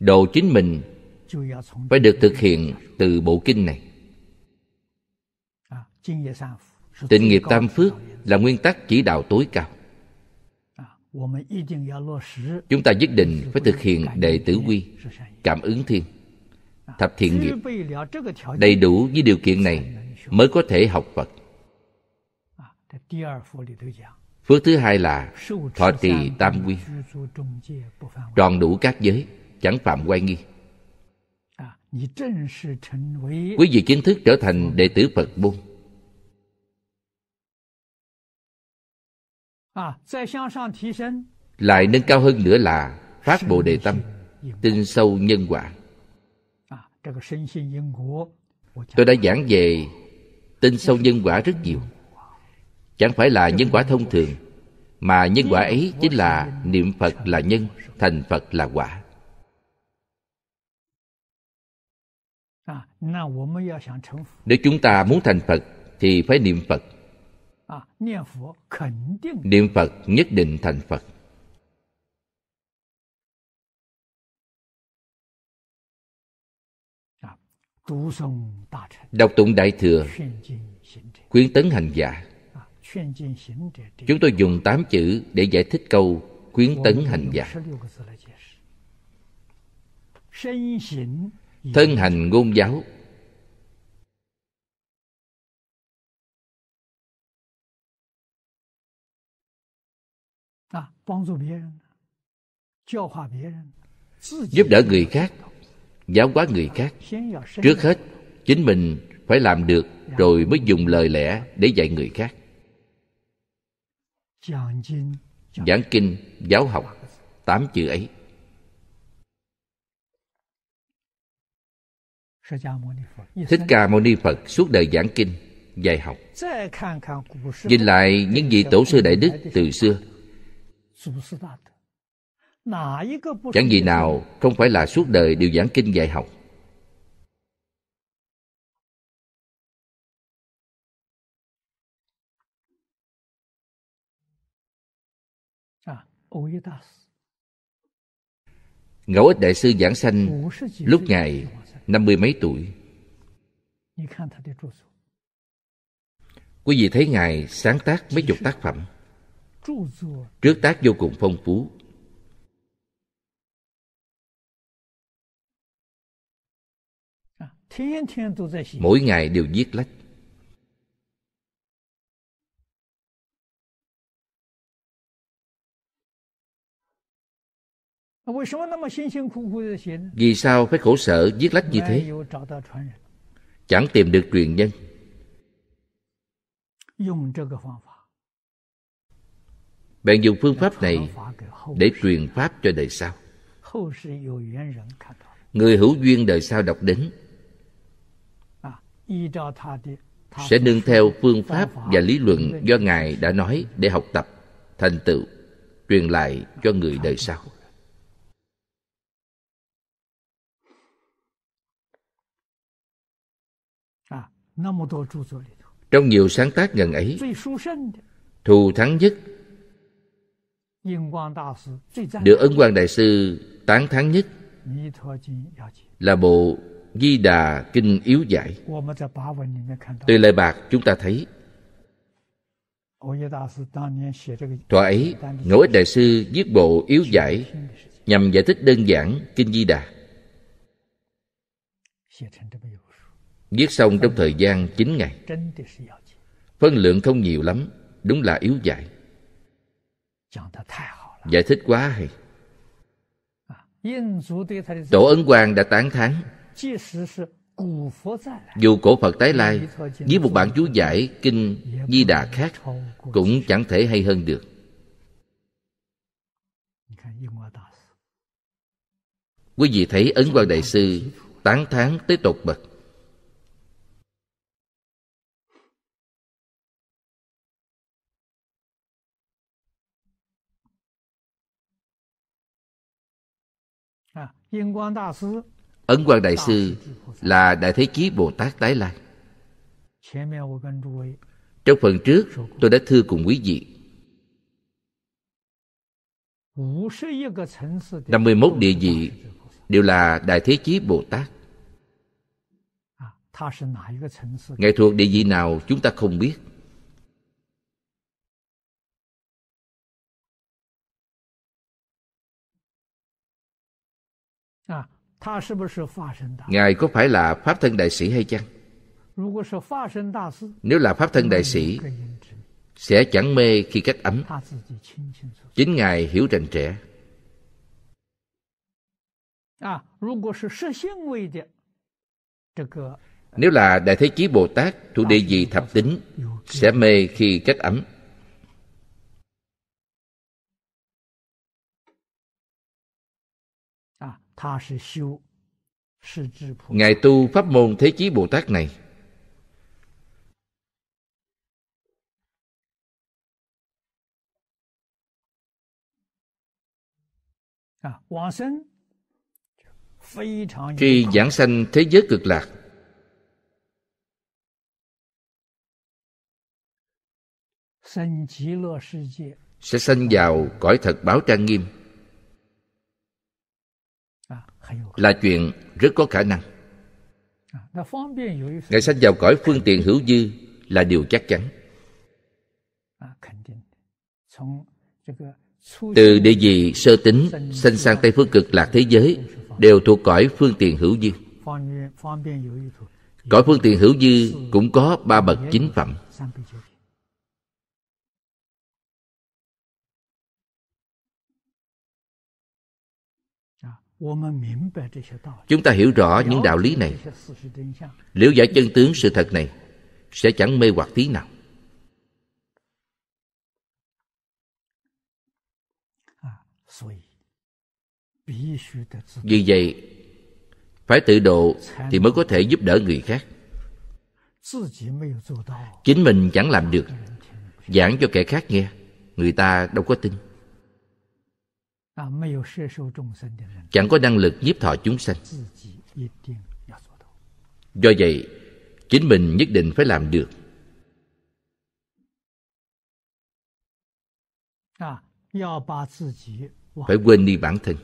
độ chính mình phải được thực hiện từ bộ kinh này tịnh nghiệp tam phước là nguyên tắc chỉ đạo tối cao chúng ta nhất định phải thực hiện đệ tử quy cảm ứng thiên thập thiện nghiệp đầy đủ với điều kiện này mới có thể học phật phước thứ hai là thọ trì tam quy tròn đủ các giới chẳng phạm quay nghi à, quý vị chính thức trở thành đệ tử phật môn à, lại nâng cao hơn nữa là phát bộ đề tâm tin sâu nhân quả à, tôi đã giảng về tin sâu nhân quả rất nhiều chẳng phải là nhân quả thông thường mà nhân quả ấy chính là niệm phật là nhân thành phật là quả Nếu chúng ta muốn thành Phật thì phải niệm Phật. Niệm Phật nhất định thành Phật. À, Đọc tụng Đại Thừa Khuyến tấn hành giả à, Chúng tôi dùng 8 chữ để giải thích câu khuyến tấn hành giả thân hành ngôn giáo giúp đỡ người khác giáo hóa người khác trước hết chính mình phải làm được dạ. rồi mới dùng lời lẽ để dạy người khác giảng kinh giáo học tám chữ ấy Thích Ca Mâu Ni Phật suốt đời giảng kinh, dạy học. Nhìn lại những vị tổ sư đại đức từ xưa. Chẳng gì nào không phải là suốt đời đều giảng kinh dạy học. Oidas Ngẫu ích đại sư giảng sanh lúc Ngài năm mươi mấy tuổi. Quý vị thấy Ngài sáng tác mấy chục tác phẩm. Trước tác vô cùng phong phú. Mỗi ngày đều viết lách. Vì sao phải khổ sở viết lách như thế? Chẳng tìm được truyền nhân. Bạn dùng phương pháp này để truyền pháp cho đời sau. Người hữu duyên đời sau đọc đến à, sẽ nương theo phương pháp và lý luận do Ngài đã nói để học tập, thành tựu, truyền lại cho người đời sau. Trong nhiều sáng tác gần ấy, thù thắng nhất được ấn quang đại sư tán thắng nhất là bộ di đà kinh yếu giải từ lời bạc chúng ta thấy thọ ấy, Ngẫu Ích Đại Sư viết bộ yếu giải nhằm giải thích đơn giản Kinh Di Đà. Viết xong trong thời gian 9 ngày Phân lượng không nhiều lắm Đúng là yếu dạy Giải thích quá hay Tổ Ấn quang đã tán thán dù cổ Phật tái lai Với một bản chú giải Kinh Di Đà khác Cũng chẳng thể hay hơn được Quý vị thấy Ấn Quang Đại Sư Tán thán tới tột bậc Ấn Quang Đại Sư là Đại Thế Chí Bồ Tát Tái Lai. Trong phần trước, tôi đã thưa cùng quý vị 51 địa vị đều là Đại Thế Chí Bồ Tát. Ngài thuộc địa vị nào chúng ta không biết. Ngài có phải là Pháp Thân Đại Sĩ hay chăng? Nếu là Pháp Thân Đại Sĩ, sẽ chẳng mê khi cách ấm. Chính Ngài hiểu rành trẻ. Nếu là Đại Thế Chí Bồ Tát thủ địa vị thập tính, sẽ mê khi cách ấm. ngài tu pháp môn thế chí bồ tát này à, khi giảng sanh thế giới cực lạc sẽ sanh vào cõi thật báo trang nghiêm là chuyện rất có khả năng ngài sanh vào cõi phương tiện hữu dư là điều chắc chắn từ địa vị sơ tính sanh sang tây phương cực lạc thế giới đều thuộc cõi phương tiện hữu dư cõi phương tiện hữu dư cũng có ba bậc chính phẩm Chúng ta hiểu rõ những đạo lý này Liễu giải chân tướng sự thật này Sẽ chẳng mê hoặc tí nào à, Vì vậy Phải tự độ Thì mới có thể giúp đỡ người khác Chính mình chẳng làm được Giảng cho kẻ khác nghe Người ta đâu có tin chẳng có năng lực nhiếp thọ chúng sanh do vậy chính mình nhất định phải làm được phải quên đi bản thân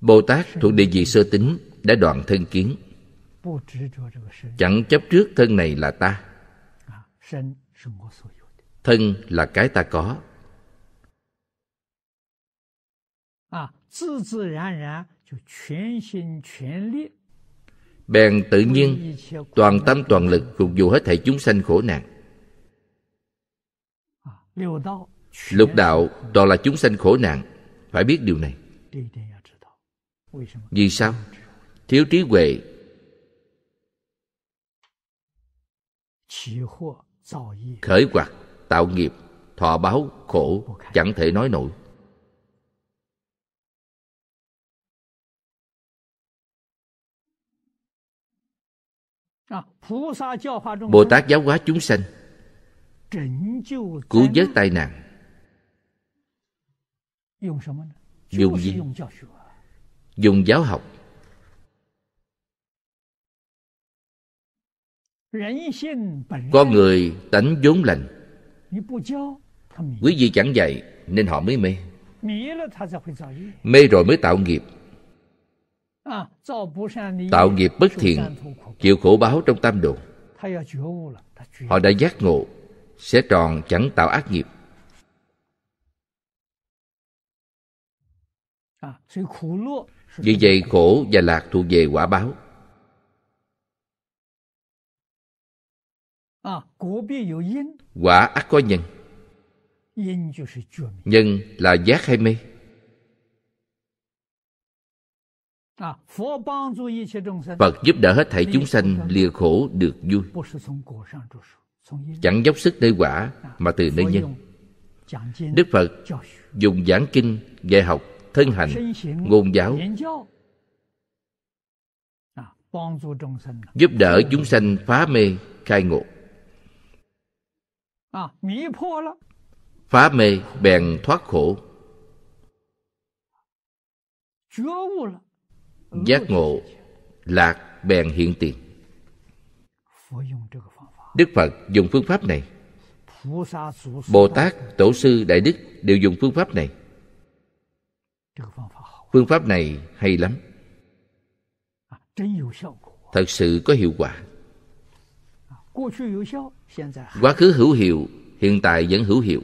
bồ tát thuộc địa vị sơ tính đã đoạn thân kiến chẳng chấp trước thân này là ta thân là cái ta có bèn à, tự nhiên toàn tâm toàn lực phục vụ hết thảy chúng sanh khổ nạn lục đạo toàn là chúng sanh khổ nạn phải biết điều này vì sao thiếu trí huệ khởi hoặc tạo nghiệp thọ báo khổ chẳng thể nói nổi bồ tát giáo hóa chúng sanh cứu vớt tai nạn dùng gì dùng giáo học con người tánh vốn lành Quý vị chẳng dạy nên họ mới mê Mê rồi mới tạo nghiệp Tạo nghiệp bất thiện Chịu khổ báo trong tam đồ Họ đã giác ngộ Sẽ tròn chẳng tạo ác nghiệp Vì vậy khổ và lạc thuộc về quả báo quả ác có nhân nhân là giác hay mê phật giúp đỡ hết thảy chúng sanh lìa khổ được vui chẳng dốc sức nơi quả mà từ nơi nhân đức phật dùng giảng kinh dạy học thân hành ngôn giáo giúp đỡ chúng sanh phá mê khai ngộ phá mê bèn thoát khổ giác ngộ lạc bèn hiện tiền đức phật dùng phương pháp này bồ tát tổ sư đại đức đều dùng phương pháp này phương pháp này hay lắm thật sự có hiệu quả quá khứ hữu hiệu hiện tại vẫn hữu hiệu